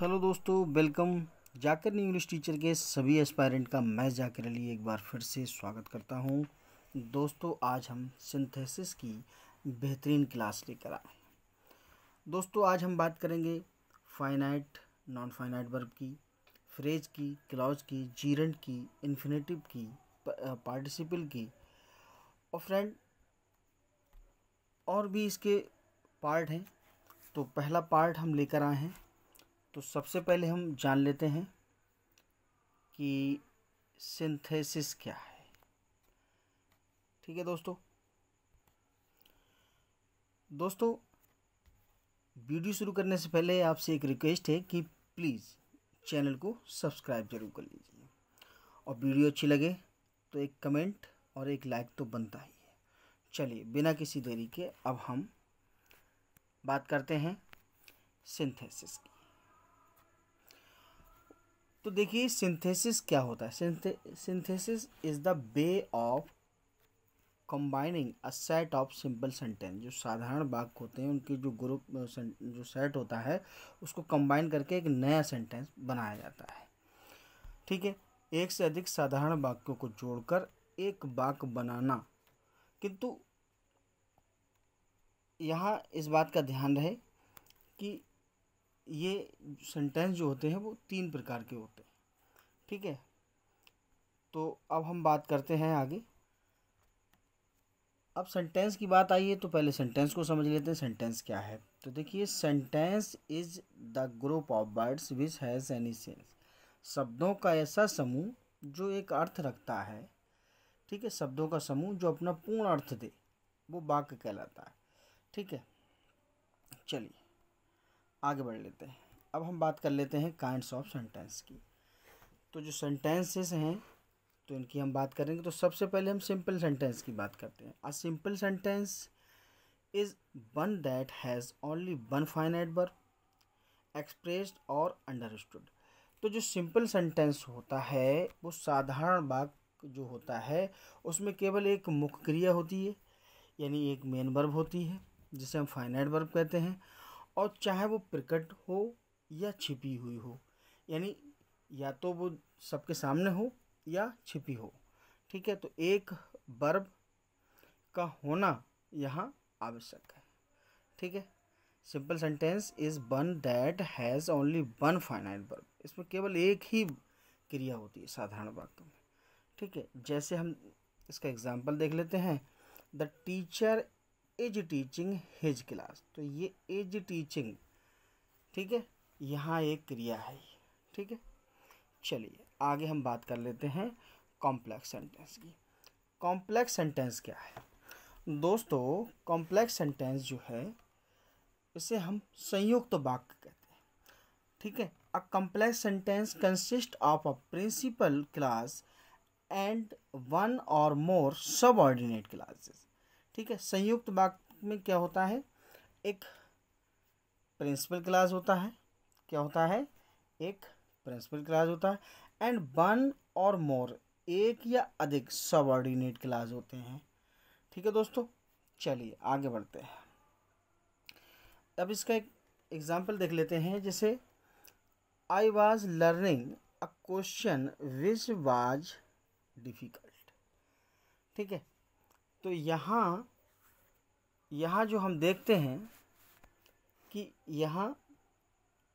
Hello दोस्तों welcome जाकर English teacher के सभी एस्पायरेंट का मैं जाकर अली एक बार फिर से स्वागत करता हूं दोस्तों आज हम सिंथेसिस की बेहतरीन क्लास लेकर आए दोस्तों आज हम बात करेंगे फाइनाइट नॉन फाइनाइट वर्ब की फ्रेज की क्लॉज की जीरेंट की इन्फिनेटिव की पार्टिसिपल की और फ्रेंड और भी इसके पार्ट हैं तो पहला पार्ट हम लेकर आए हैं तो सबसे पहले हम जान लेते हैं कि सिंथेसिस क्या है ठीक है दोस्तों दोस्तों वीडियो शुरू करने से पहले आपसे एक रिक्वेस्ट है कि प्लीज़ चैनल को सब्सक्राइब जरूर कर लीजिए और वीडियो अच्छी लगे तो एक कमेंट और एक लाइक तो बनता ही है चलिए बिना किसी देरी के अब हम बात करते हैं सिंथेसिस की तो देखिए सिंथेसिस क्या होता है synthesis is the way of combining a set of simple sentence जो साधारण वाक्य होते हैं उनके जो ग्रुप जो सेट होता है उसको कंबाइन करके एक नया सेंटेंस बनाया जाता है ठीक है एक से अधिक साधारण वाक्यों को जोड़कर एक वाक्य बनाना किंतु यहाँ इस बात का ध्यान रहे कि ये सेंटेंस जो होते हैं वो तीन प्रकार के होते हैं ठीक है तो अब हम बात करते हैं आगे अब सेंटेंस की बात आई है तो पहले सेंटेंस को समझ लेते हैं सेंटेंस क्या है तो देखिए sentence is the group of words which has any sense शब्दों का ऐसा समूह जो एक अर्थ रखता है ठीक है शब्दों का समूह जो अपना पूर्ण अर्थ दे वो वाक्य कहलाता है ठीक है चलिए आगे बढ़ लेते हैं अब हम बात कर लेते हैं काइंड्स ऑफ सेंटेंस की तो जो सेंटेंसेस हैं तो इनकी हम बात करेंगे तो सबसे पहले हम सिंपल सेंटेंस की बात करते हैं a simple sentence is one that has only one finite verb expressed or understood तो जो सिंपल सेंटेंस होता है वो साधारण वाक्य जो होता है उसमें केवल एक मुख्य क्रिया होती है यानी एक मेन वर्ब होती है जिसे हम फाइनाइट वर्ब कहते हैं और चाहे वो प्रकट हो या छिपी हुई हो यानी या तो वो सबके सामने हो या छिपी हो ठीक है तो एक बर्ब का होना यहाँ आवश्यक है ठीक है simple sentence is one that has only one finite verb इसमें केवल एक ही क्रिया होती है साधारण वाक्य में ठीक है जैसे हम इसका एग्जाम्पल देख लेते हैं the teacher is teaching his class तो ये इज टीचिंग ठीक है यहाँ एक क्रिया है ठीक है चलिए आगे हम बात कर लेते हैं कॉम्प्लेक्स सेंटेंस की कॉम्प्लेक्स सेंटेंस क्या है दोस्तों कॉम्प्लेक्स सेंटेंस जो है इसे हम संयुक्त तो वाक्य कहते हैं ठीक है a complex sentence consist of a principal clause and one or more subordinate classes ठीक है संयुक्त वाक्य में क्या होता है एक प्रिंसिपल क्लास होता है क्या होता है एक प्रिंसिपल क्लास होता है एंड वन और मोर एक या अधिक सबऑर्डिनेट क्लास होते हैं ठीक है दोस्तों चलिए आगे बढ़ते हैं अब इसका एक एग्ज़ाम्पल देख लेते हैं जैसे I was learning a question which was difficult ठीक है तो यहाँ यहाँ जो हम देखते हैं कि यहाँ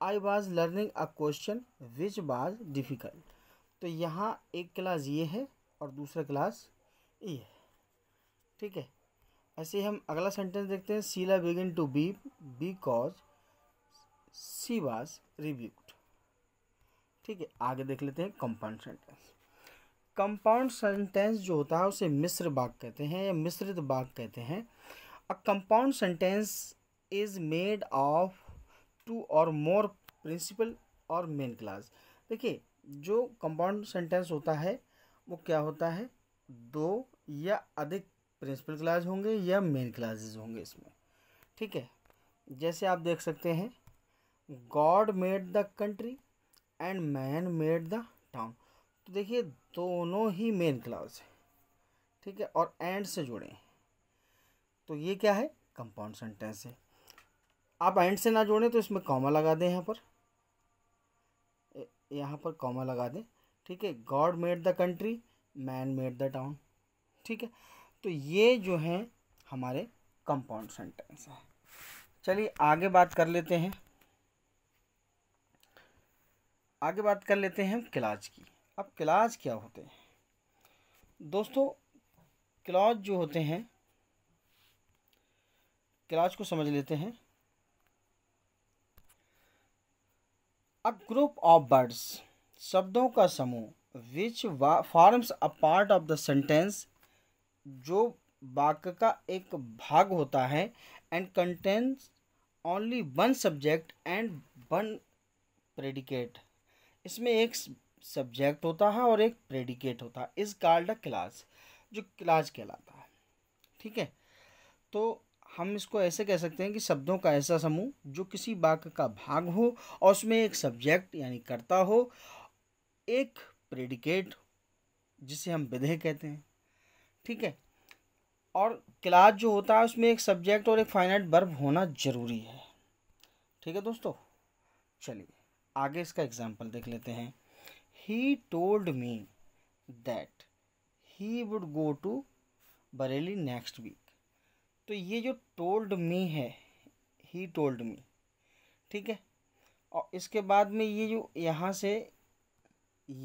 I was learning a question which was difficult तो यहाँ एक क्लास ये है और दूसरा क्लास ये है ठीक है ऐसे ही हम अगला सेंटेंस देखते हैं Sheela begin to be because she was reviewed ठीक है आगे देख लेते हैं कंपाउंड सेंटेंस कंपाउंड सेंटेंस जो होता है उसे मिश्र बाग कहते हैं या मिश्रित बाग कहते हैं a compound sentence is made of two or more principal or main clause देखिए जो कंपाउंड सेंटेंस होता है वो क्या होता है दो या अधिक प्रिंसिपल क्लास होंगे या मेन क्लासेस होंगे इसमें ठीक है जैसे आप देख सकते हैं God made the country and man made the town तो देखिए दोनों ही मेन क्लाउज हैं ठीक है और एंड से जुड़े हैं तो ये क्या है कंपाउंड सेंटेंस है आप एंड से ना जोड़ें तो इसमें कॉमा लगा दें यहाँ पर यहाँ पर कॉमा लगा दें ठीक है God made the country man made the town ठीक है तो ये जो हैं हमारे कंपाउंड सेंटेंस हैं चलिए आगे बात कर लेते हैं आगे बात कर लेते हैं हम क्लाज की अब क्लाज क्या होते हैं दोस्तों क्लाज जो होते हैं क्लाज को समझ लेते हैं अ ग्रुप ऑफ वर्ड्स शब्दों का समूह which forms a part of the sentence जो वाक्य का एक भाग होता है and contains only one subject and one predicate इसमें एक सब्जेक्ट होता है और एक प्रेडिकेट होता है इस कार्ड अ क्लास जो क्लास कहलाता है ठीक है तो हम इसको ऐसे कह सकते हैं कि शब्दों का ऐसा समूह जो किसी वाक्य का भाग हो और उसमें एक सब्जेक्ट यानी कर्ता हो एक प्रेडिकेट जिसे हम विधेय कहते हैं ठीक है और क्लास जो होता है उसमें एक सब्जेक्ट और एक फाइनाइट वर्ब होना ज़रूरी है ठीक है दोस्तों चलिए आगे इसका एग्जाम्पल देख लेते हैं he told me that he would go to Bareilly next week तो ये जो टोल्ड मी है ही टोल्ड मी ठीक है और इसके बाद में ये जो यहाँ से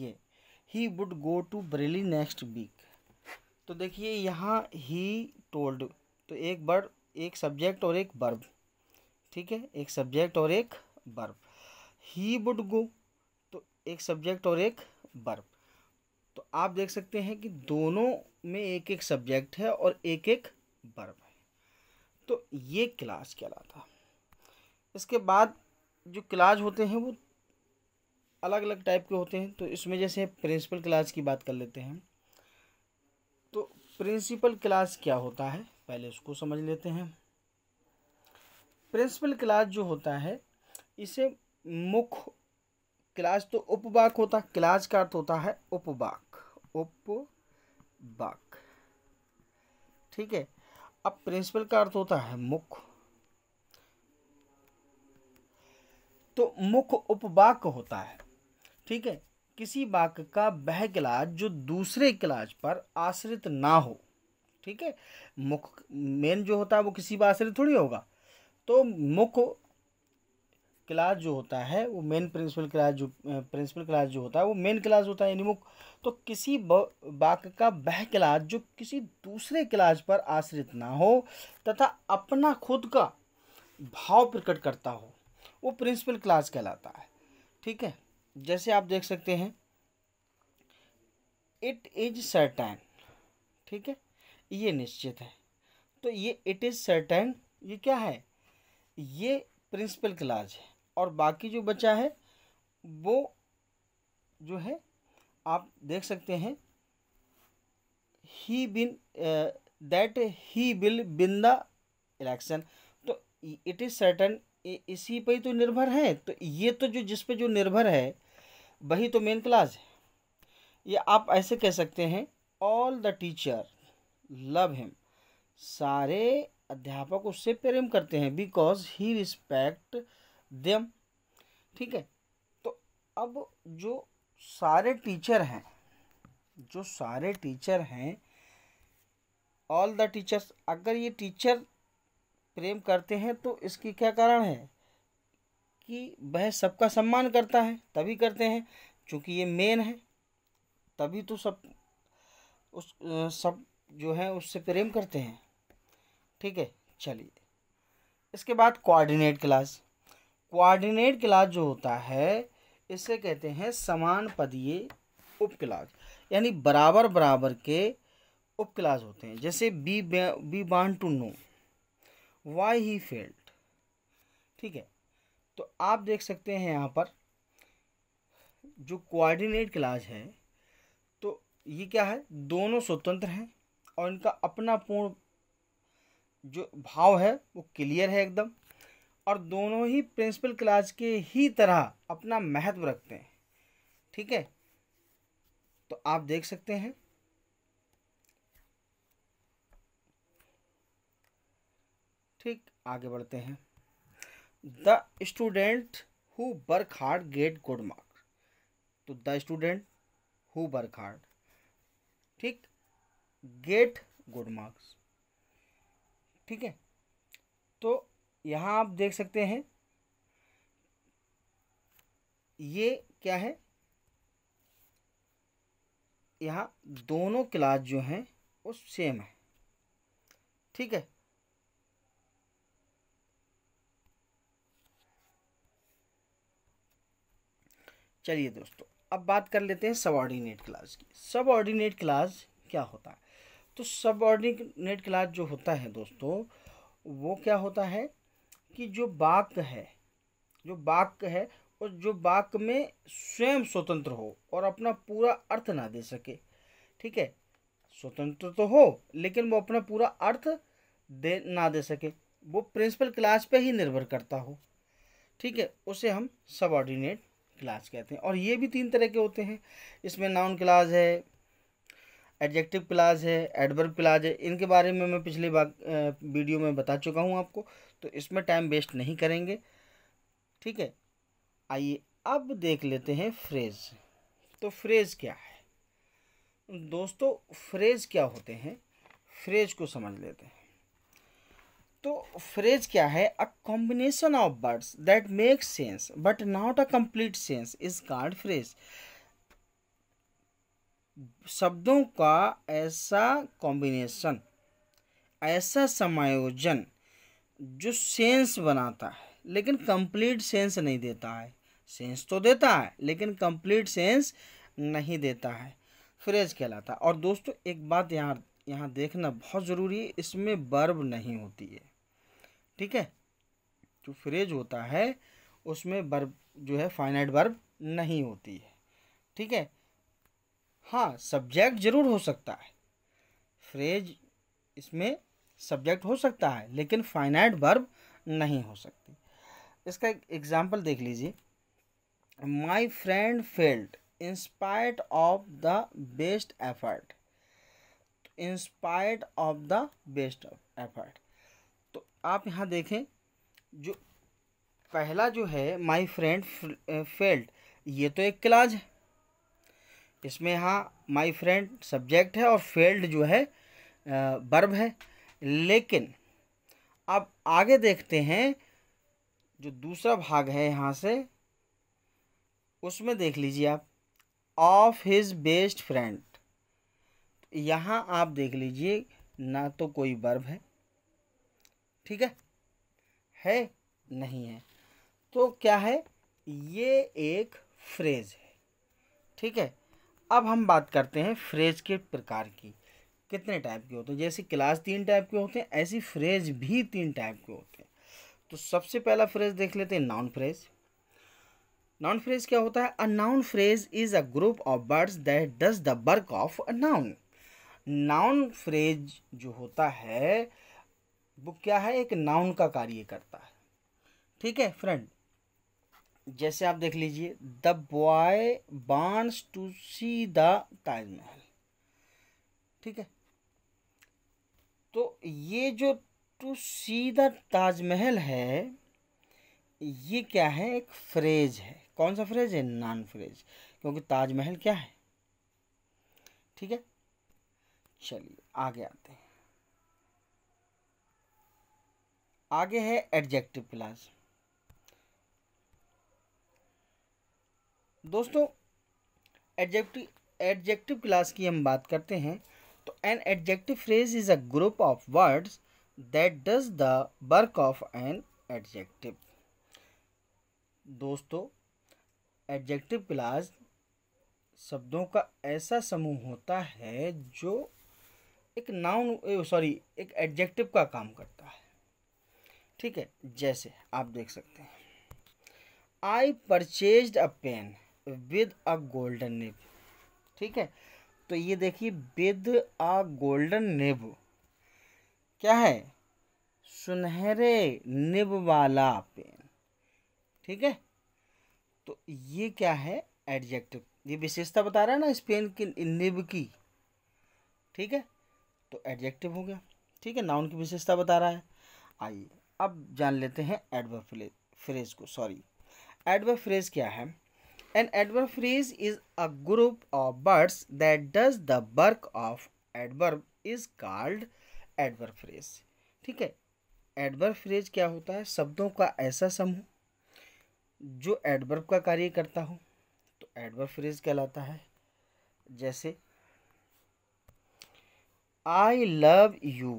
ये he would go to Bareilly next week तो देखिए यहाँ ही टोल्ड तो एक बर्ड एक सब्जेक्ट और एक बर्ब ठीक है एक सब्जेक्ट और एक बर्ब ही वुड गो एक सब्जेक्ट और एक बर्ब तो आप देख सकते हैं कि दोनों में एक एक सब्जेक्ट है और एक एक बर्ब है तो ये क्लास कहलाता इसके बाद जो क्लास होते हैं वो अलग अलग टाइप के होते हैं तो इसमें जैसे प्रिंसिपल क्लास की बात कर लेते हैं तो प्रिंसिपल क्लास क्या होता है पहले उसको समझ लेते हैं प्रिंसिपल क्लास जो होता है इसे मुख्य क्लाज तो उपवाक होता क्लाज का अर्थ होता है उपवाक उपवाक ठीक है अब प्रिंसिपल का अर्थ होता है मुख तो मुख उपवाक होता है ठीक है किसी वाक का वह क्लाज जो दूसरे क्लाज पर आश्रित ना हो ठीक है मुख मेन जो होता है वो किसी पर आश्रित थोड़ी होगा तो मुख क्लास जो होता है वो मेन प्रिंसिपल क्लास जो प्रिंसिपल क्लास जो होता है वो मेन क्लास होता है निमुख तो किसी वाक्य का वह क्लास जो किसी दूसरे क्लास पर आश्रित ना हो तथा अपना खुद का भाव प्रकट करता हो वो प्रिंसिपल क्लास कहलाता है ठीक है जैसे आप देख सकते हैं इट इज सर्टैन ठीक है ये निश्चित है तो ये इट इज़ सर्टैन ये क्या है ये प्रिंसिपल क्लास है और बाकी जो बचा है वो जो है आप देख सकते हैं he win that he will win the election तो इट इज़ सर्टन इसी पे ही तो निर्भर है तो ये तो जो जिस पे जो निर्भर है वही तो मेन क्लास है ये आप ऐसे कह सकते हैं all the teacher love him सारे अध्यापक उससे प्रेम करते हैं बिकॉज ही रिस्पेक्ट देम ठीक है तो अब जो सारे टीचर हैं जो सारे टीचर हैं ऑल द टीचर्स अगर ये टीचर प्रेम करते हैं तो इसकी क्या कारण है कि वह सबका सम्मान करता है तभी करते हैं क्योंकि ये मेन है तभी तो सब उस सब जो है उससे प्रेम करते हैं ठीक है चलिए इसके बाद कोऑर्डिनेट क्लास कोऑर्डिनेट क्लास जो होता है इसे कहते हैं समान पदीय उप क्लास यानी बराबर बराबर के उप क्लास होते हैं जैसे बी बी बान to know why he failed ठीक है तो आप देख सकते हैं यहाँ पर जो कोऑर्डिनेट क्लास है तो ये क्या है दोनों स्वतंत्र हैं और इनका अपना पूर्ण जो भाव है वो क्लियर है एकदम और दोनों ही प्रिंसिपल क्लास के ही तरह अपना महत्व रखते हैं ठीक है तो आप देख सकते हैं ठीक आगे बढ़ते हैं the student who work hard get good mark तो the student who work hard ठीक गेट गुड मार्क्स ठीक है तो यहाँ आप देख सकते हैं ये क्या है यहाँ दोनों क्लास जो हैं वो सेम है ठीक है चलिए दोस्तों अब बात कर लेते हैं सबऑर्डिनेट क्लास की सबऑर्डिनेट क्लास क्या होता है तो सबऑर्डिनेट क्लास जो होता है दोस्तों वो क्या होता है कि जो वाक्य है जो वाक्य है और जो वाक्य में स्वयं स्वतंत्र हो और अपना पूरा अर्थ ना दे सके ठीक है स्वतंत्र तो हो लेकिन वो अपना पूरा अर्थ दे ना दे सके वो प्रिंसिपल क्लास पे ही निर्भर करता हो ठीक है उसे हम सबऑर्डिनेट क्लास कहते हैं और ये भी तीन तरह के होते हैं इसमें नाउन क्लास है एडजेक्टिव क्लाज है एडवर्ब क्लाज है इनके बारे में मैं पिछले वीडियो में बता चुका हूँ आपको तो इसमें टाइम वेस्ट नहीं करेंगे ठीक है आइए अब देख लेते हैं फ्रेज तो फ्रेज क्या है दोस्तों फ्रेज क्या होते हैं फ्रेज को समझ लेते हैं तो फ्रेज क्या है a combination of words that makes sense but not a complete sense is called phrase शब्दों का ऐसा कॉम्बिनेशन ऐसा समायोजन जो सेंस बनाता है लेकिन कंप्लीट सेंस नहीं देता है सेंस तो देता है लेकिन कंप्लीट सेंस नहीं देता है फ्रेज कहलाता है और दोस्तों एक बात यहाँ यहाँ देखना बहुत ज़रूरी है इसमें बर्ब नहीं होती है ठीक है जो फ्रेज होता है उसमें बर्ब जो है फाइनाइट बर्ब नहीं होती है ठीक है हाँ सब्जेक्ट जरूर हो सकता है फ्रेज इसमें सब्जेक्ट हो सकता है लेकिन फाइनाइट वर्ब नहीं हो सकती इसका एक एग्जाम्पल देख लीजिए my friend failed in spite of the best effort in spite of the best effort तो आप यहाँ देखें जो पहला जो है माई फ्रेंड फेल्ड ये तो एक क्लाज है इसमें यहाँ माय फ्रेंड सब्जेक्ट है और फेल्ड जो है बर्ब है लेकिन अब आगे देखते हैं जो दूसरा भाग है यहाँ से उसमें देख लीजिए आप ऑफ हिज बेस्ट फ्रेंड यहाँ आप देख लीजिए ना तो कोई बर्ब है ठीक है है नहीं है तो क्या है ये एक फ्रेज है ठीक है अब हम बात करते हैं फ्रेज के प्रकार की कितने टाइप के होते हैं जैसे क्लास तीन टाइप के होते हैं ऐसी फ्रेज भी तीन टाइप के होते हैं तो सबसे पहला फ्रेज देख लेते हैं नॉन फ्रेज नॉन फ्रेज क्या होता है a noun phrase is a group of words that does the work of a noun noun phrase जो होता है वो क्या है एक नाउन का कार्य करता है ठीक है फ्रेंड जैसे आप देख लीजिए द बॉय बांस टू सी द ताजमहल ठीक है तो ये जो टू सी द ताजमहल है ये क्या है एक फ्रेज है कौन सा फ्रेज है नॉन फ्रेज क्योंकि ताजमहल क्या है ठीक है चलिए आगे आते हैं आगे है एडजेक्टिव प्लाज दोस्तों एडजेक्टिव एडजेक्टिव क्लास की हम बात करते हैं तो an adjective phrase is a group of words that does the work of an adjective दोस्तों एडजेक्टिव क्लास शब्दों का ऐसा समूह होता है जो एक नाउन सॉरी एक एडजेक्टिव का काम करता है ठीक है जैसे आप देख सकते हैं I purchase a pen with a golden nib ठीक है तो ये देखिए विद अ गोल्डन नेब क्या है सुनहरे निब वाला पेन ठीक है तो ये क्या है एडजेक्टिव ये विशेषता बता रहा है ना इस पेन की निब की ठीक है तो एडजेक्टिव हो गया ठीक है नाउन की विशेषता बता रहा है आइए अब जान लेते हैं एडवर्ब फ्रेज को सॉरी एडवर्ब फ्रेज क्या है An adverb is a group of birds that does the work of adverb is called adverb phrase. ठीक है एडवर्ब फ्रेज क्या होता है शब्दों का ऐसा समूह जो एडवर्ब का कार्य करता हो तो एडवर्ब फ्रेज कहलाता है जैसे I love you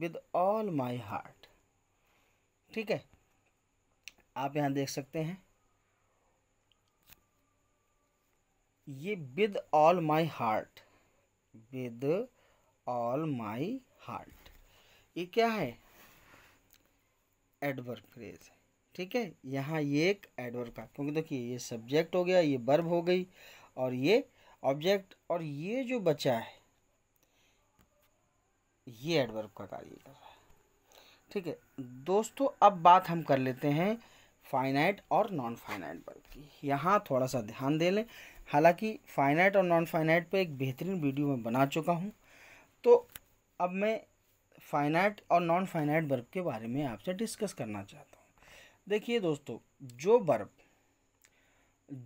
with all my heart ठीक है आप यहाँ देख सकते हैं ये with all my heart with all my heart ये क्या है एडवर्ब फ्रेज है ठीक है यहाँ ये एक एडवर्ब का क्योंकि देखिए ये सब्जेक्ट हो गया ये बर्ब हो गई और ये ऑब्जेक्ट और ये जो बचा है ये एडवर्ब का कार्य कर रहा है ठीक है दोस्तों अब बात हम कर लेते हैं फाइनाइट और नॉन फाइनाइट बर्ब की यहाँ थोड़ा सा ध्यान दे लें हालांकि फाइनाइट और नॉन फाइनाइट पे एक बेहतरीन वीडियो मैं बना चुका हूँ तो अब मैं फाइनाइट और नॉन फाइनाइट बर्ब के बारे में आपसे डिस्कस करना चाहता हूँ देखिए दोस्तों जो बर्फ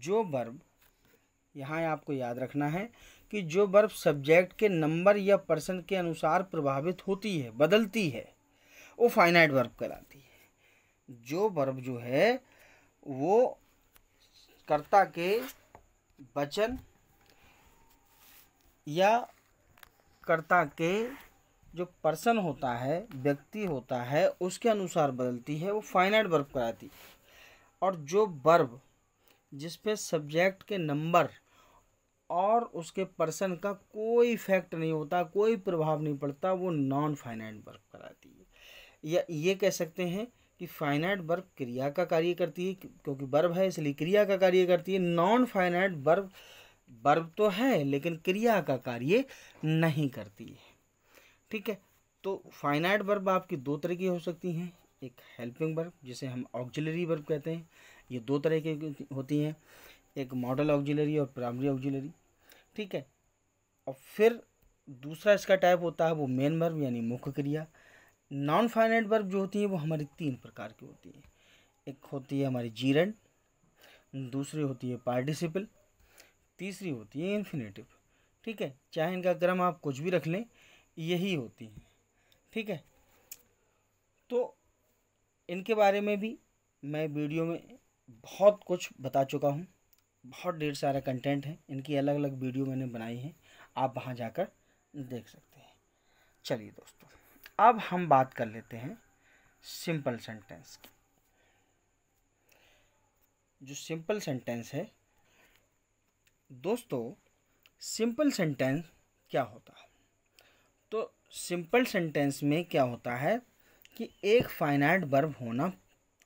जो बर्ब यहाँ आपको याद रखना है कि जो बर्फ सब्जेक्ट के नंबर या पर्सन के अनुसार प्रभावित होती है बदलती है वो फाइनाइट बर्फ कराती है जो बर्फ जो है वो कर्ता के वचन या कर्ता के जो पर्सन होता है व्यक्ति होता है उसके अनुसार बदलती है वो फाइनाइट वर्ब कराती और जो वर्ब जिस पे सब्जेक्ट के नंबर और उसके पर्सन का कोई इफेक्ट नहीं होता कोई प्रभाव नहीं पड़ता वो नॉन फाइनाइट वर्ब कराती है या ये कह सकते हैं कि फाइनाइट बर्ब क्रिया का कार्य करती है क्योंकि वर्ब है इसलिए क्रिया का कार्य करती है नॉन फाइनाइट वर्ब वर्ब तो है लेकिन क्रिया का कार्य नहीं करती है ठीक है तो फाइनाइट वर्ब आपकी दो तरह की हो सकती हैं एक हेल्पिंग बर्ब जिसे हम ऑक्जिलरी बर्ब कहते हैं ये दो तरह की होती हैं एक मॉडल ऑक्जिलरी और प्राइमरी ऑक्जिलरी ठीक है और फिर दूसरा इसका टाइप होता है वो मेन बर्ब यानी मुख्य क्रिया नॉन फाइनाइट वर्ब जो होती है वो हमारी तीन प्रकार की होती है एक होती है हमारी जीरन दूसरी होती है पार्टिसिपल तीसरी होती है इन्फिनेटिव ठीक है चाहे इनका क्रम आप कुछ भी रख लें यही होती है ठीक है तो इनके बारे में भी मैं वीडियो में बहुत कुछ बता चुका हूँ बहुत ढेर सारा कंटेंट है इनकी अलग अलग वीडियो मैंने बनाई है आप वहाँ जाकर देख सकते हैं चलिए दोस्तों अब हम बात कर लेते हैं सिंपल सेंटेंस की जो सिंपल सेंटेंस है दोस्तों सिंपल सेंटेंस क्या होता है तो सिंपल सेंटेंस में क्या होता है कि एक फाइनाइट वर्ब होना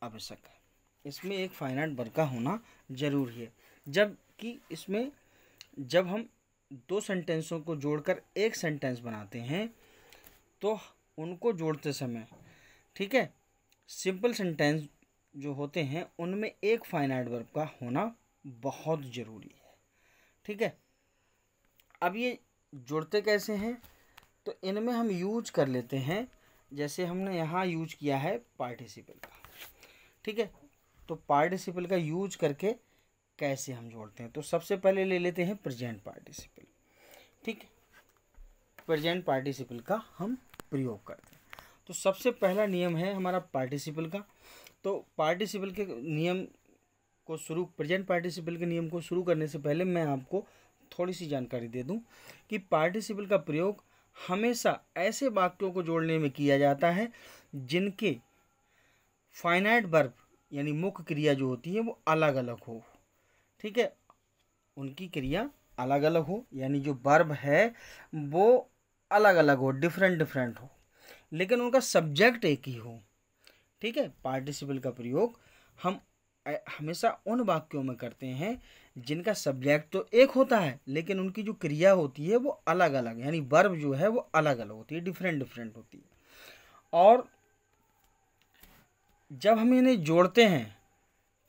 आवश्यक है इसमें एक फाइनाइट वर्ब का होना जरूरी है जबकि इसमें जब हम दो सेंटेंसों को जोड़कर एक सेंटेंस बनाते हैं तो उनको जोड़ते समय ठीक है सिंपल सेंटेंस जो होते हैं उनमें एक फाइन एडवर्ब का होना बहुत ज़रूरी है ठीक है अब ये जुड़ते कैसे हैं तो इनमें हम यूज कर लेते हैं जैसे हमने यहाँ यूज किया है पार्टिसिपल का ठीक है तो पार्टिसिपल का यूज करके कैसे हम जोड़ते हैं तो सबसे पहले ले लेते हैं प्रेजेंट पार्टिसिपल ठीक है प्रेजेंट पार्टिसिपल का हम प्रयोग करते हैं तो सबसे पहला नियम है हमारा पार्टिसिपल का तो पार्टिसिपल के नियम को शुरू प्रेजेंट पार्टिसिपल के नियम को शुरू करने से पहले मैं आपको थोड़ी सी जानकारी दे दूं कि पार्टिसिपल का प्रयोग हमेशा ऐसे वाक्यों को जोड़ने में किया जाता है जिनके फाइनाइट बर्ब यानी मुख्य क्रिया जो होती है वो अलग अलग हो ठीक है उनकी क्रिया अलग अलग हो यानी जो बर्ब है वो अलग अलग हो डिफरेंट डिफरेंट हो लेकिन उनका सब्जेक्ट एक ही हो ठीक है पार्टिसिपल का प्रयोग हम हमेशा उन वाक्यों में करते हैं जिनका सब्जेक्ट तो एक होता है लेकिन उनकी जो क्रिया होती है वो अलग अलग यानी वर्ब जो है वो अलग अलग होती है डिफरेंट डिफरेंट होती है और जब हम इन्हें जोड़ते हैं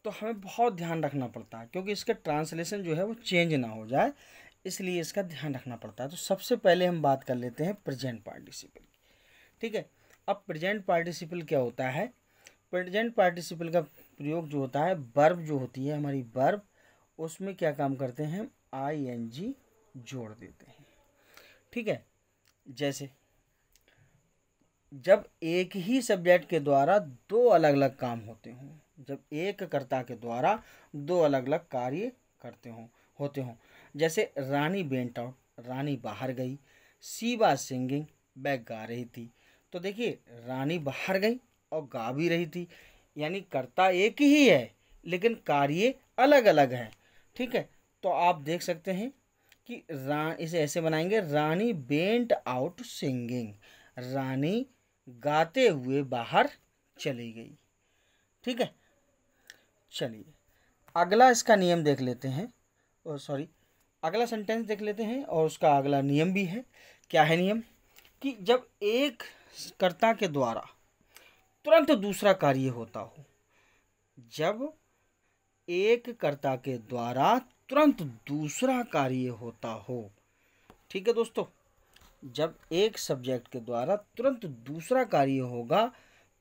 तो हमें बहुत ध्यान रखना पड़ता है क्योंकि इसका ट्रांसलेशन जो है वो चेंज ना हो जाए इसलिए इसका ध्यान रखना पड़ता है तो सबसे पहले हम बात कर लेते हैं प्रेजेंट पार्टिसिपल की ठीक है अब प्रेजेंट पार्टिसिपल क्या होता है प्रेजेंट पार्टिसिपल का प्रयोग जो होता है बर्ब जो होती है हमारी बर्ब उसमें क्या काम करते हैं हम आई एन जी जोड़ देते हैं ठीक है जैसे जब एक ही सब्जेक्ट के द्वारा दो अलग अलग काम होते हों जब एक कर्ता के द्वारा दो अलग अलग कार्य करते हों होते हों जैसे रानी बेंट आउट रानी बाहर गई सीवा सिंगिंग बैग गा रही थी तो देखिए रानी बाहर गई और गा भी रही थी यानी कर्ता एक ही है लेकिन कार्य अलग अलग हैं ठीक है तो आप देख सकते हैं कि रा इसे ऐसे बनाएंगे Rani went out singing Rani गाते हुए बाहर चली गई ठीक है चलिए अगला इसका नियम देख लेते हैं ओ सॉरी अगला सेंटेंस देख लेते हैं और उसका अगला नियम भी है क्या है नियम कि जब एक कर्ता के द्वारा तुरंत दूसरा कार्य होता हो जब एक कर्ता के द्वारा तुरंत दूसरा कार्य होता हो ठीक है दोस्तों जब एक सब्जेक्ट के द्वारा तुरंत दूसरा कार्य होगा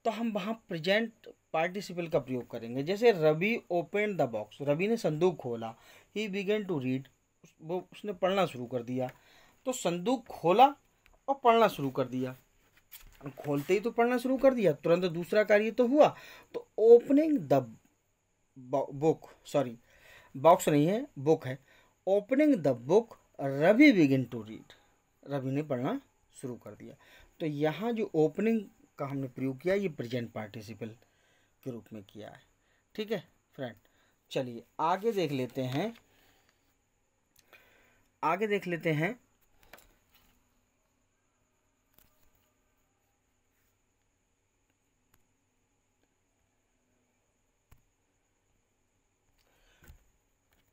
तो हम वहाँ प्रेजेंट पार्टिसिपल का प्रयोग करेंगे जैसे Ravi open the box Ravi ने संदूक खोला ही बिगेन टू रीड वो उसने पढ़ना शुरू कर दिया तो संदूक खोला और पढ़ना शुरू कर दिया खोलते ही तो पढ़ना शुरू कर दिया तुरंत दूसरा कार्य तो हुआ तो opening the book sorry box नहीं है बुक है opening the book Ravi begin to read Ravi ने पढ़ना शुरू कर दिया तो यहाँ जो ओपनिंग का हमने प्रयोग किया ये प्रेजेंट पार्टिसिपल के रूप में किया है ठीक है फ्रेंड चलिए आगे देख लेते हैं आगे देख लेते हैं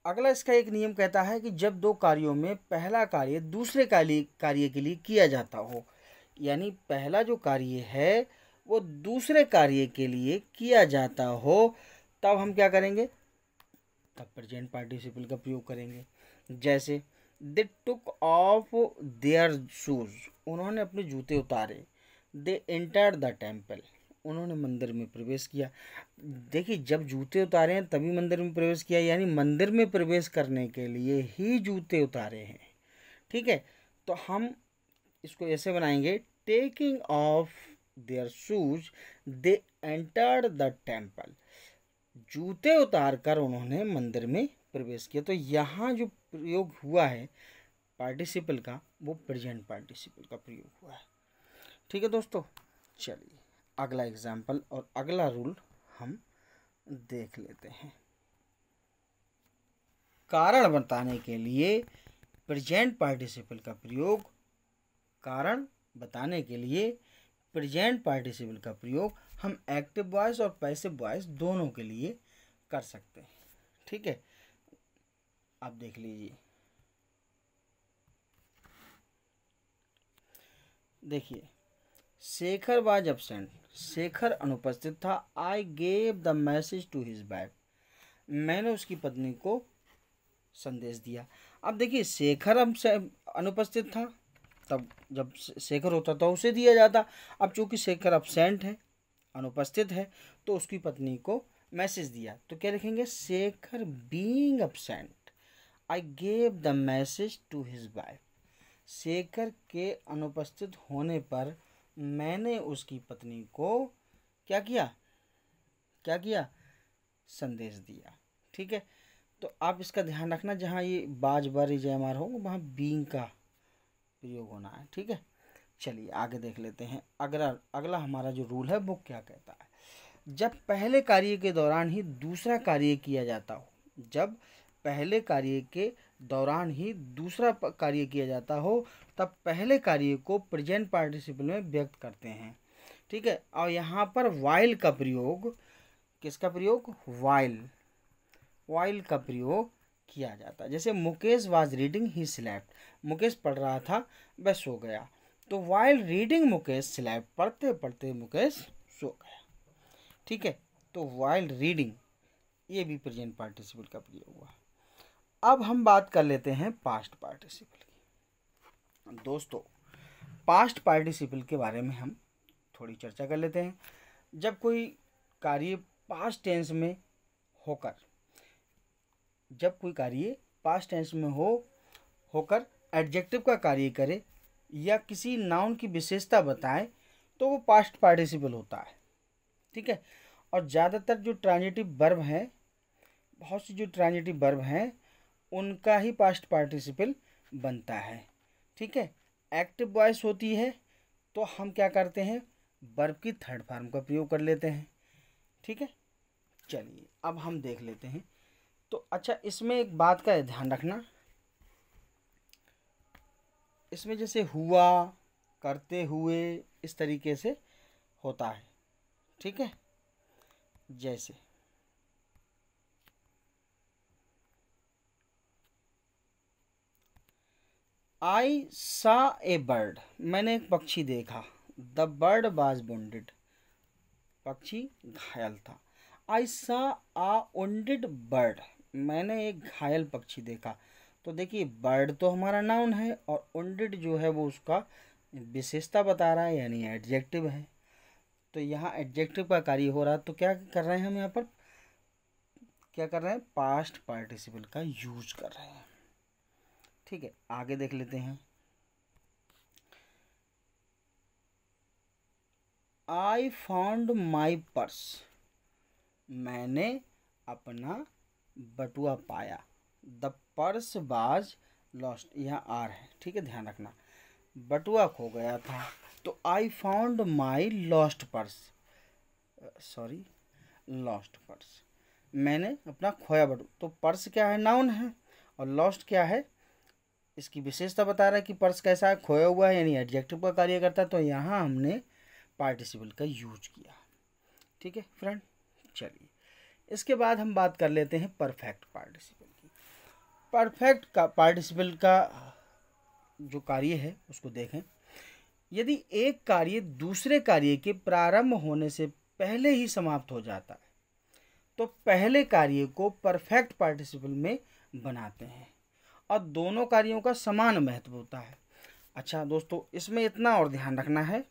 अगला इसका एक नियम कहता है कि जब दो कार्यों में पहला कार्य दूसरे कार्य के लिए किया जाता हो यानी पहला जो कार्य है वो दूसरे कार्य के लिए किया जाता हो तब हम क्या करेंगे तब प्रेजेंट पार्टिसिपल का प्रयोग करेंगे जैसे they took off their shoes उन्होंने अपने जूते उतारे दे एंटर द टेम्पल उन्होंने मंदिर में प्रवेश किया देखिए जब जूते उतारे हैं तभी मंदिर में प्रवेश किया यानी मंदिर में प्रवेश करने के लिए ही जूते उतारे हैं ठीक है तो हम इसको ऐसे बनाएंगे taking off their shoes they enter the temple जूते उतार कर उन्होंने मंदिर में प्रवेश किया तो यहाँ जो प्रयोग हुआ है पार्टिसिपल का वो प्रेजेंट पार्टिसिपल का प्रयोग हुआ है ठीक है दोस्तों चलिए अगला एग्जाम्पल और अगला रूल हम देख लेते हैं कारण बताने के लिए प्रेजेंट पार्टिसिपल का प्रयोग कारण बताने के लिए प्रेजेंट पार्टिसिपल का प्रयोग हम एक्टिव वॉइस और पैसिव वॉइस दोनों के लिए कर सकते हैं ठीक है आप देख लीजिए देखिए शेखर वाज एबसेंट शेखर अनुपस्थित था I gave the message to his wife मैंने उसकी पत्नी को संदेश दिया अब देखिए शेखर अब अनुपस्थित था तब जब शेखर होता था उसे दिया जाता अब चूंकि शेखर अपसेंट है अनुपस्थित है तो उसकी पत्नी को मैसेज दिया तो क्या लिखेंगे Shekhar being absent I gave the message to his wife Shekhar के अनुपस्थित होने पर मैंने उसकी पत्नी को क्या किया क्या किया संदेश दिया ठीक है तो आप इसका ध्यान रखना जहाँ ये बाज बारी जयमार हो वहाँ बींग का प्रयोग होना है ठीक है चलिए आगे देख लेते हैं अगला अगला हमारा जो रूल है वो क्या कहता है जब पहले कार्य के दौरान ही दूसरा कार्य किया जाता हो जब पहले कार्य के दौरान ही दूसरा कार्य किया जाता हो तब पहले कार्य को प्रेजेंट पार्टिसिपल में व्यक्त करते हैं ठीक है और यहाँ पर वाइल का प्रयोग किसका प्रयोग वाइल वाइल का प्रयोग किया जाता है जैसे Mukesh was reading he slept Mukesh पढ़ रहा था वह सो गया तो वाइल रीडिंग मुकेश स्लैप्ट पढ़ते पढ़ते मुकेश सो गया ठीक है तो वाइल रीडिंग ये भी प्रेजेंट पार्टिसिपल का प्रयोग हुआ अब हम बात कर लेते हैं पास्ट पार्टिसिपल की दोस्तों पास्ट पार्टिसिपल के बारे में हम थोड़ी चर्चा कर लेते हैं जब कोई कार्य पास्ट टेंस में होकर जब कोई कार्य पास्ट टेंस में हो होकर एडजेक्टिव का कार्य करे या किसी नाउन की विशेषता बताए तो वो पास्ट पार्टिसिपल होता है ठीक है और ज़्यादातर जो ट्रांजिटिव बर्ब हैं बहुत सी जो ट्रांजिटिव बर्ब हैं उनका ही पास्ट पार्टिसिपल बनता है ठीक है एक्टिव वॉइस होती है तो हम क्या करते हैं बर्फ़ की थर्ड फार्म का प्रयोग कर लेते हैं ठीक है चलिए अब हम देख लेते हैं तो अच्छा इसमें एक बात का ध्यान रखना इसमें जैसे हुआ करते हुए इस तरीके से होता है ठीक है जैसे आई सा ए बर्ड मैंने एक पक्षी देखा द बर्ड बाज बॉन्डेड पक्षी घायल था आई सा आ ओंडेड बर्ड मैंने एक घायल पक्षी देखा तो देखिए बर्ड तो हमारा नाउन है और ओंडेड जो है वो उसका विशेषता बता रहा है यानी एडजेक्टिव है तो यहाँ एडजेक्टिव का कार्य हो रहा है तो क्या कर रहे हैं हम यहाँ पर क्या कर रहे हैं पास्ट पार्टिसिपल का यूज कर रहे हैं ठीक है आगे देख लेते हैं आई फाउंड माई पर्स मैंने अपना बटुआ पाया द पर्स बाज लॉस्ट यह आर है ठीक है ध्यान रखना बटुआ खो गया था तो I found my lost purse sorry lost purse मैंने अपना खोया बटुआ तो पर्स क्या है नाउन है और लॉस्ट क्या है इसकी विशेषता बता रहा है कि पर्स कैसा है खोया हुआ है यानी एडजेक्टिव का कार्य करता है तो यहाँ हमने पार्टिसिपल का यूज किया ठीक है फ्रेंड चलिए इसके बाद हम बात कर लेते हैं परफेक्ट पार्टिसिपल की परफेक्ट का पार्टिसिपल का जो कार्य है उसको देखें यदि एक कार्य दूसरे कार्य के प्रारंभ होने से पहले ही समाप्त हो जाता है तो पहले कार्य को परफेक्ट पार्टिसिपल में बनाते हैं और दोनों कार्यों का समान महत्व होता है अच्छा दोस्तों इसमें इतना और ध्यान रखना है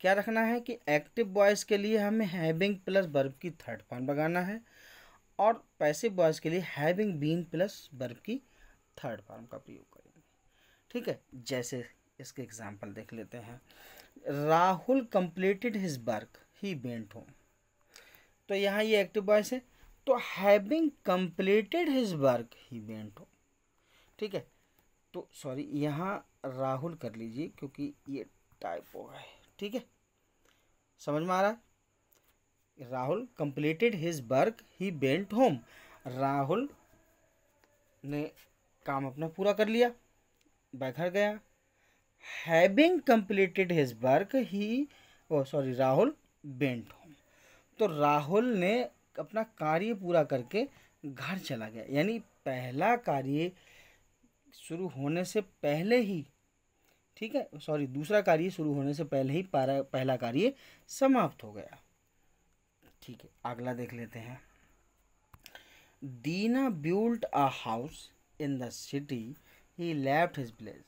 क्या रखना है कि एक्टिव बॉयज़ के लिए हमें हैविंग प्लस बर्ब की थर्ड फॉर्म लगाना है और पैसिव बॉयज़ के लिए हैविंग बीन प्लस बर्ब की थर्ड फॉर्म का प्रयोग करेंगे ठीक है जैसे इसके एग्जाम्पल देख लेते हैं Rahul completed his work he went home तो यहाँ ये एक्टिव बॉयस है तो having completed his work he went home ठीक है तो सॉरी यहाँ राहुल कर लीजिए क्योंकि ये टाइप हो गए ठीक है समझ में आ रहा है Rahul completed his work he went home Rahul ने काम अपना पूरा कर लिया वह घर गया having completed his work he oh sorry Rahul went home तो राहुल ने अपना कार्य पूरा करके घर चला गया यानी पहला कार्य शुरू होने से पहले ही ठीक है सॉरी दूसरा कार्य शुरू होने से पहले ही पारा पहला कार्य समाप्त हो गया ठीक है अगला देख लेते हैं Dina built a house in the city he left his place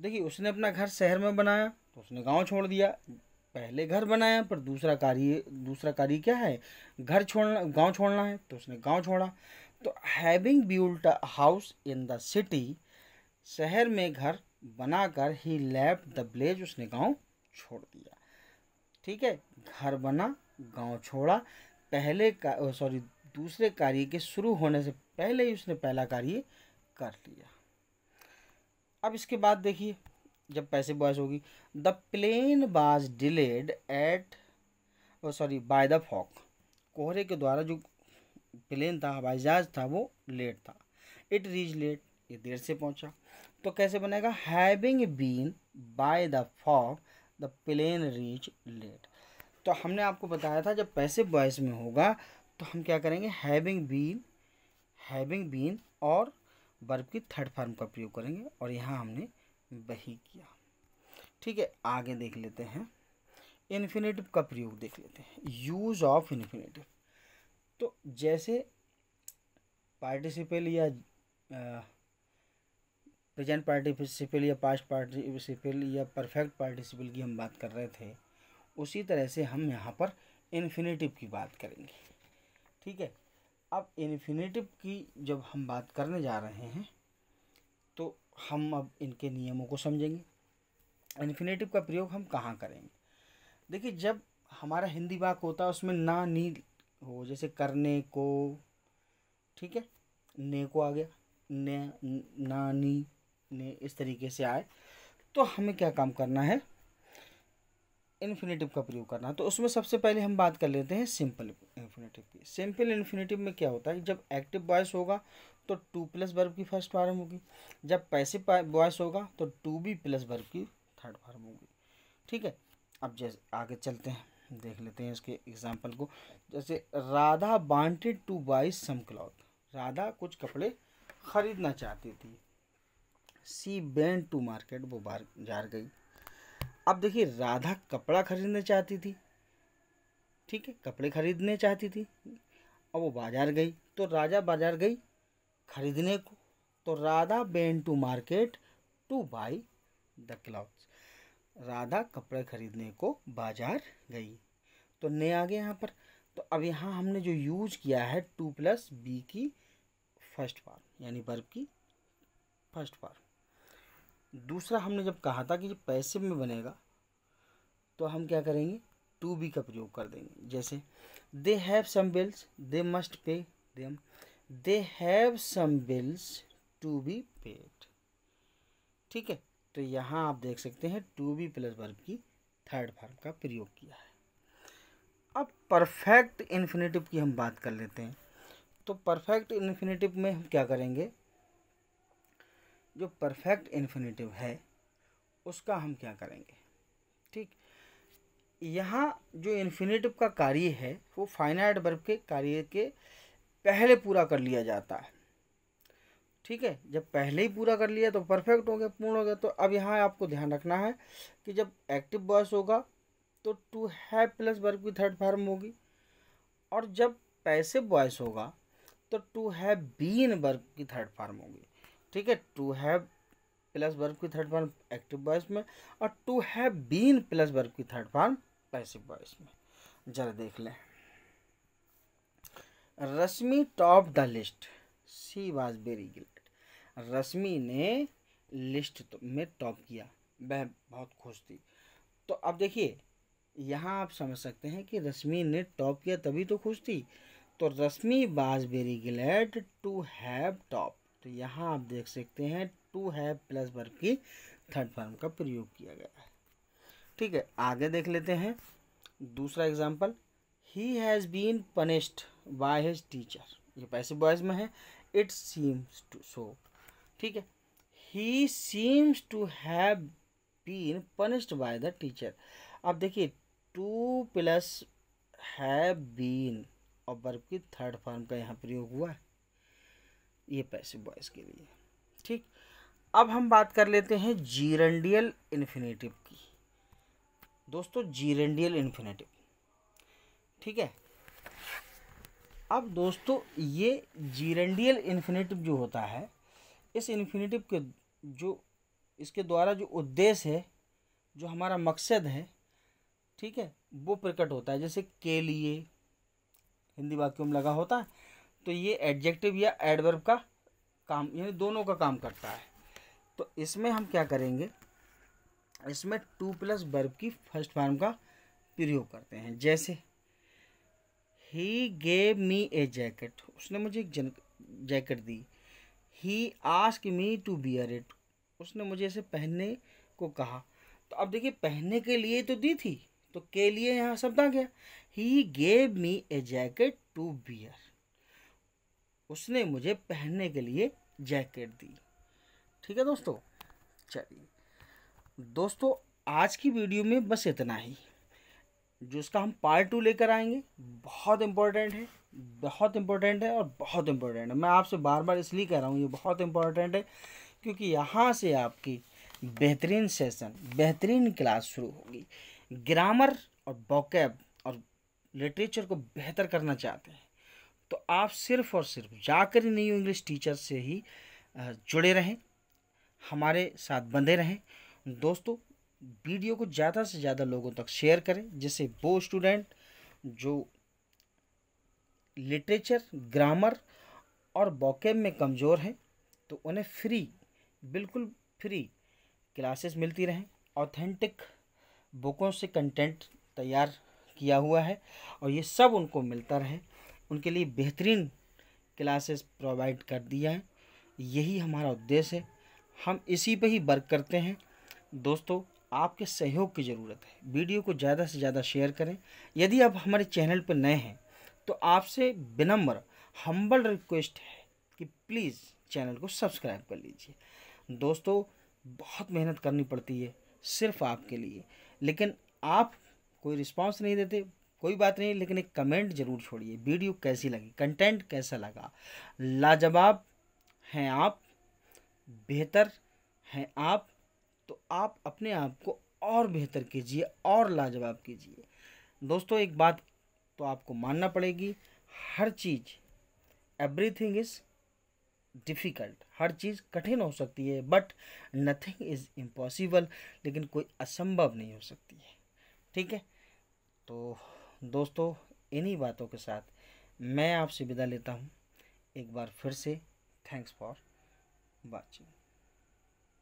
देखिए उसने अपना घर शहर में बनाया तो उसने गांव छोड़ दिया पहले घर बनाया पर दूसरा कार्य दूसरा कार्य क्या है घर छोड़ना गांव छोड़ना है तो उसने गांव छोड़ा तो having built a house in the city शहर में घर बनाकर ही लेफ्ट द ब्लेज उसने गांव छोड़ दिया ठीक है घर बना गांव छोड़ा पहले का सॉरी दूसरे कार्य के शुरू होने से पहले ही उसने पहला कार्य कर लिया अब इसके बाद देखिए जब पैसे बॉयस होगी the plane was delayed at sorry by the fog कोहरे के द्वारा जो प्लेन था हवाई जहाज था वो लेट था इट रीज लेट ये देर से पहुंचा तो कैसे बनेगा having been by the fog the plane reach late तो हमने आपको बताया था जब पैसे बॉयस में होगा तो हम क्या करेंगे हैविंग बीन हैविंग बीन और बर्फ की थर्ड फॉर्म का प्रयोग करेंगे और यहाँ हमने वही किया ठीक है आगे देख लेते हैं इन्फिनेटिव का प्रयोग देख लेते हैं यूज़ ऑफ इन्फिनेटिव तो जैसे पार्टिसिपल या प्रेजेंट पार्टिसिपल या पास्ट पार्टिसिपल या परफेक्ट पार्टिसिपल की हम बात कर रहे थे उसी तरह से हम यहाँ पर इन्फिनेटिव की बात करेंगे ठीक है अब इन्फिनेटिव की जब हम बात करने जा रहे हैं तो हम अब इनके नियमों को समझेंगे इन्फिनेटिव का प्रयोग हम कहाँ करेंगे देखिए जब हमारा हिंदी वाक होता है उसमें ना नी हो जैसे करने को ठीक है ने को आ गया ने ना नी ने इस तरीके से आए तो हमें क्या काम करना है इन्फिनेटिव का प्रयोग करना तो उसमें सबसे पहले हम बात कर लेते हैं सिंपल इन्फिनेटिव की सिंपल इन्फिनेटिव में क्या होता है जब एक्टिव बॉयस होगा तो टू प्लस वर्ब की फर्स्ट फार्म होगी जब पैसे बॉयस होगा तो टू बी प्लस वर्ब की थर्ड फार्म होगी ठीक है अब जैसे आगे चलते हैं देख लेते हैं इसके एग्जाम्पल को जैसे Radha wanted to buy some cloth Radha कुछ कपड़े खरीदना चाहती थी सी बैंड टू मार्केट वो बाहर जार गई अब देखिए राधा कपड़ा खरीदने चाहती थी ठीक है कपड़े खरीदने चाहती थी अब वो बाज़ार गई तो राजा बाज़ार गई खरीदने को तो Radha went to market to buy the clothes Radha कपड़े खरीदने को बाज़ार गई तो ने आ गए यहाँ पर तो अब यहाँ हमने जो यूज किया है टू प्लस बी की फर्स्ट फॉर्म यानी बर्फ की फर्स्ट फॉर्म दूसरा हमने जब कहा था कि जब पैसे में बनेगा तो हम क्या करेंगे टू बी का प्रयोग कर देंगे जैसे they have some bills they must pay them they have some bills to be paid ठीक है तो यहाँ आप देख सकते हैं टू बी प्लस वर्ब की थर्ड फॉर्म का प्रयोग किया है अब परफेक्ट इन्फिनेटिव की हम बात कर लेते हैं तो परफेक्ट इन्फिनेटिव में हम क्या करेंगे जो परफेक्ट इन्फिनेटिव है उसका हम क्या करेंगे ठीक यहाँ जो इन्फिनेटिव का कार्य है वो फाइनाइट वर्ब के कार्य के पहले पूरा कर लिया जाता है ठीक है जब पहले ही पूरा कर लिया तो परफेक्ट हो गया पूर्ण हो गया तो अब यहाँ आपको ध्यान रखना है कि जब एक्टिव वॉयस होगा तो टू है प्लस वर्ब की थर्ड फॉर्म होगी और जब पैसिव वॉयस होगा तो टू है बीन वर्ब की थर्ड फॉर्म होगी ठीक है टू हैव प्लस वर्ब की थर्ड फॉर्म एक्टिव वॉइस में और to have been plus verb की थर्ड फॉर्म पैसिव वॉइस में जरा देख लें Rashmi top the list she was very great Rashmi ने लिस्ट तो- में टॉप किया वह बहुत खुश थी तो अब देखिए यहाँ आप समझ सकते हैं कि रश्मि ने टॉप किया तभी तो खुश थी तो Rashmi was very glad to have top तो यहाँ आप देख सकते हैं टू हैव प्लस वर्ब की थर्ड फॉर्म का प्रयोग किया गया है ठीक है आगे देख लेते हैं दूसरा example he has been punished by his teacher ये पैसे बॉयज में है इट सीम्स टू सो ठीक है he seems to have been punished by the teacher अब देखिए टू प्लस हैव बीन और वर्ब की थर्ड फॉर्म का यहाँ प्रयोग हुआ है ये पैसे बॉयज के लिए ठीक अब हम बात कर लेते हैं जीरेंडियल इन्फिनेटिव की दोस्तों जीरेंडियल इन्फिनेटिव ठीक है अब दोस्तों ये जीरेंडियल इन्फिनेटिव जो होता है इस इन्फिनेटिव के जो इसके द्वारा जो उद्देश्य है जो हमारा मकसद है ठीक है वो प्रकट होता है जैसे के लिए हिंदी वाक्यों में लगा होता है तो ये एडजेक्टिव या एडवर्ब का काम यानी दोनों का काम करता है तो इसमें हम क्या करेंगे इसमें टू प्लस वर्ब की फर्स्ट फॉर्म का प्रयोग करते हैं जैसे ही गेव मी ए जैकेट उसने मुझे एक जैकेट दी he ask me to bear it उसने मुझे इसे पहनने को कहा तो अब देखिए पहनने के लिए तो दी थी तो के लिए यहाँ शब्द आ गया he gave me a jacket to bear उसने मुझे पहनने के लिए जैकेट दी ठीक है दोस्तों चलिए दोस्तों आज की वीडियो में बस इतना ही जो उसका हम पार्ट टू लेकर आएंगे बहुत इम्पोर्टेंट है बहुत इम्पोर्टेंट है और बहुत इम्पोर्टेंट है मैं आपसे बार बार इसलिए कह रहा हूँ ये बहुत इम्पोर्टेंट है क्योंकि यहाँ से आपकी बेहतरीन सेशन बेहतरीन क्लास शुरू होगी ग्रामर और बॉकेब और लिटरेचर को बेहतर करना चाहते हैं तो आप सिर्फ और सिर्फ जाकर ही न्यू इंग्लिश टीचर से ही जुड़े रहें हमारे साथ बंधे रहें दोस्तों वीडियो को ज़्यादा से ज़्यादा लोगों तक शेयर करें जिससे वो स्टूडेंट जो लिटरेचर ग्रामर और बॉकेब में कमज़ोर हैं तो उन्हें फ्री बिल्कुल फ्री क्लासेस मिलती रहें ऑथेंटिक बुकों से कंटेंट तैयार किया हुआ है और ये सब उनको मिलता रहे उनके लिए बेहतरीन क्लासेस प्रोवाइड कर दिया है यही हमारा उद्देश्य है हम इसी पे ही वर्क करते हैं दोस्तों आपके सहयोग की ज़रूरत है वीडियो को ज़्यादा से ज़्यादा शेयर करें यदि आप हमारे चैनल पर नए हैं तो आपसे विनम्र हम्बल रिक्वेस्ट है कि प्लीज़ चैनल को सब्सक्राइब कर लीजिए दोस्तों बहुत मेहनत करनी पड़ती है सिर्फ आपके लिए लेकिन आप कोई रिस्पांस नहीं देते कोई बात नहीं लेकिन एक कमेंट जरूर छोड़िए वीडियो कैसी लगी कंटेंट कैसा लगा लाजवाब हैं आप बेहतर हैं आप तो आप अपने आप को और बेहतर कीजिए और लाजवाब कीजिए दोस्तों एक बात तो आपको मानना पड़ेगी हर चीज़ एवरीथिंग इज़ डिफ़िकल्ट हर चीज़ कठिन हो सकती है बट नथिंग इज़ इम्पॉसिबल लेकिन कोई असंभव नहीं हो सकती है ठीक है तो दोस्तों इन्हीं बातों के साथ मैं आपसे विदा लेता हूँ एक बार फिर से थैंक्स फॉर वाचिंग